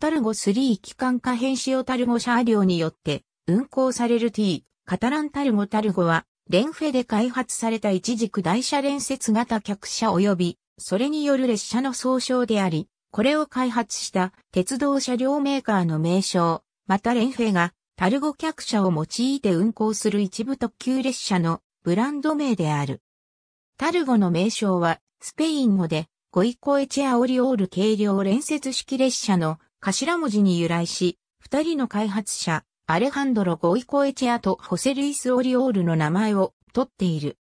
タルゴ3機関可変使用タルゴ車両によって運行される T、カタランタルゴタルゴは、レンフェで開発された一軸台車連接型客車及び、それによる列車の総称であり、これを開発した鉄道車両メーカーの名称、またレンフェがタルゴ客車を用いて運行する一部特急列車のブランド名である。タルゴの名称はスペイン語でゴイコエチェアオリオール軽量連接式列車の頭文字に由来し、二人の開発者、アレハンドロ・ゴイコエチアとホセ・ルイス・オリオールの名前を取っている。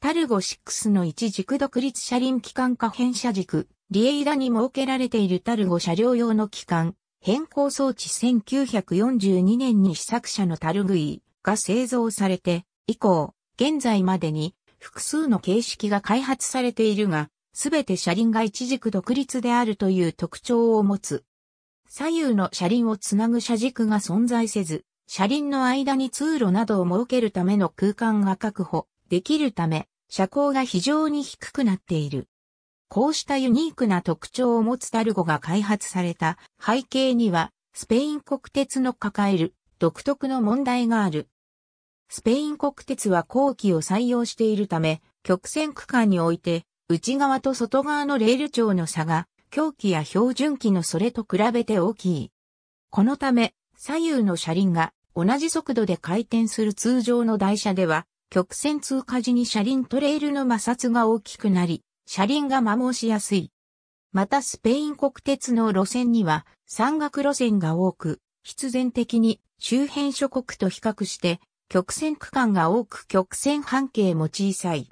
タルゴ6の一軸独立車輪機関可変車軸、リエイラに設けられているタルゴ車両用の機関、変更装置1942年に試作車のタルグイが製造されて、以降、現在までに複数の形式が開発されているが、すべて車輪が一軸独立であるという特徴を持つ。左右の車輪をつなぐ車軸が存在せず、車輪の間に通路などを設けるための空間が確保できるため、車高が非常に低くなっている。こうしたユニークな特徴を持つタルゴが開発された背景には、スペイン国鉄の抱える独特の問題がある。スペイン国鉄は後期を採用しているため、曲線区間において、内側と外側のレール長の差が狂気や標準機のそれと比べて大きい。このため、左右の車輪が同じ速度で回転する通常の台車では、曲線通過時に車輪トレイルの摩擦が大きくなり、車輪が摩耗しやすい。またスペイン国鉄の路線には山岳路線が多く、必然的に周辺諸国と比較して曲線区間が多く曲線半径も小さい。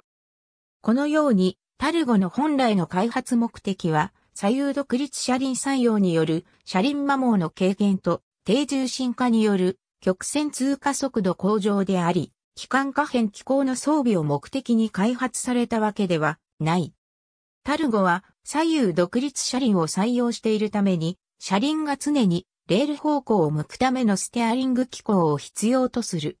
このようにタルゴの本来の開発目的は左右独立車輪採用による車輪摩耗の軽減と低重心化による曲線通過速度向上であり、機関可変機構の装備を目的に開発されたわけではない。タルゴは左右独立車輪を採用しているために、車輪が常にレール方向を向くためのステアリング機構を必要とする。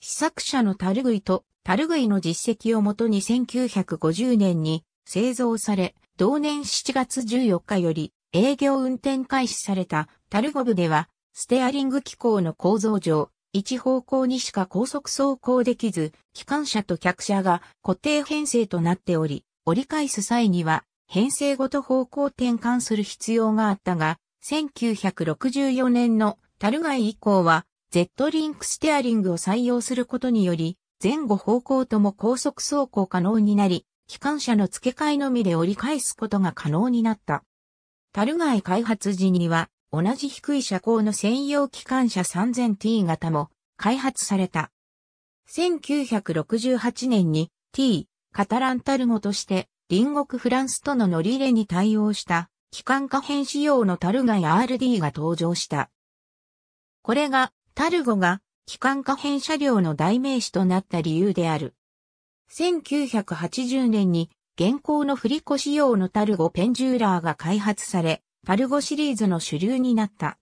試作車のタルグイとタルグイの実績をもとに1950年に製造され、同年7月14日より営業運転開始されたタルゴブでは、ステアリング機構の構造上、一方向にしか高速走行できず、機関車と客車が固定編成となっており、折り返す際には、編成ごと方向転換する必要があったが、1964年のタルガイ以降は、Z リンクステアリングを採用することにより、前後方向とも高速走行可能になり、機関車の付け替えのみで折り返すことが可能になった。タルガイ開発時には、同じ低い車高の専用機関車 3000T 型も開発された。1968年に T、カタランタル語として隣国フランスとの乗り入れに対応した機関可変仕様のタルガや RD が登場した。これがタルゴが機関可変車両の代名詞となった理由である。1980年に現行の振り子仕様のタルゴペンジューラーが開発され、タルゴシリーズの主流になった。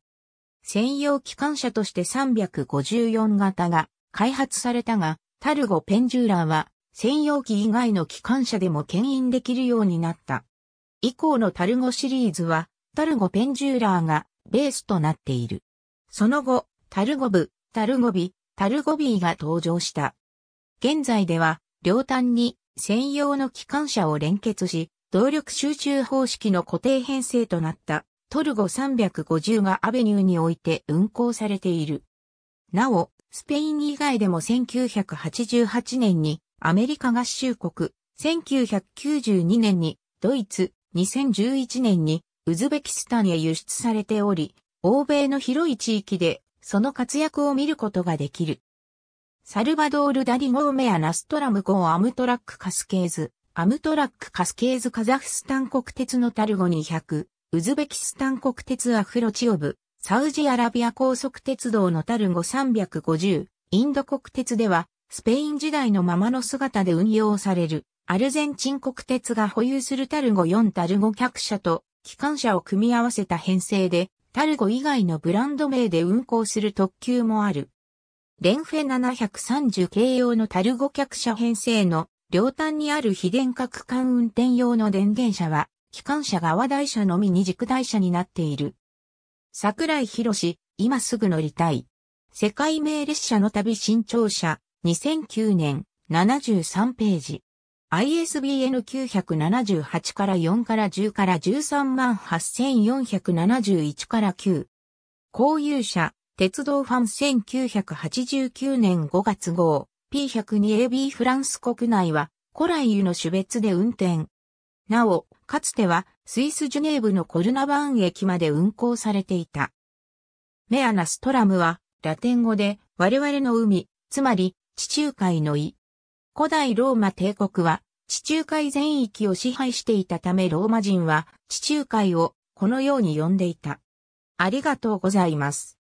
専用機関車として354型が開発されたが、タルゴペンジューラーは専用機以外の機関車でも牽引できるようになった。以降のタルゴシリーズは、タルゴペンジューラーがベースとなっている。その後、タルゴブ、タルゴビ、タルゴビーが登場した。現在では、両端に専用の機関車を連結し、動力集中方式の固定編成となったトルゴ350がアベニューにおいて運行されている。なお、スペイン以外でも1988年にアメリカ合衆国、1992年にドイツ、2011年にウズベキスタンへ輸出されており、欧米の広い地域でその活躍を見ることができる。サルバドール・ダリ・モゴーメア・ナストラム号アムトラック・カスケーズ、アムトラック・カスケーズ・カザフスタン国鉄のタルゴ200、ウズベキスタン国鉄アフロチオブ、サウジアラビア高速鉄道のタルゴ350、インド国鉄では、スペイン時代のままの姿で運用される、アルゼンチン国鉄が保有するタルゴ4タルゴ客車と、機関車を組み合わせた編成で、タルゴ以外のブランド名で運行する特急もある。レンフェ730系用のタルゴ客車編成の両端にある非電区間運転用の電源車は、機関車側台車のみに軸台車になっている。桜井博士、今すぐ乗りたい。世界名列車の旅新潮社、2009年、73ページ。ISBN 978から4から10から13万8471から9。公有車、鉄道ファン1989年5月号 P102AB フランス国内は古来湯の種別で運転。なお、かつてはスイスジュネーブのコルナバーン駅まで運行されていた。メアナストラムはラテン語で我々の海、つまり地中海の意。古代ローマ帝国は地中海全域を支配していたためローマ人は地中海をこのように呼んでいた。ありがとうございます。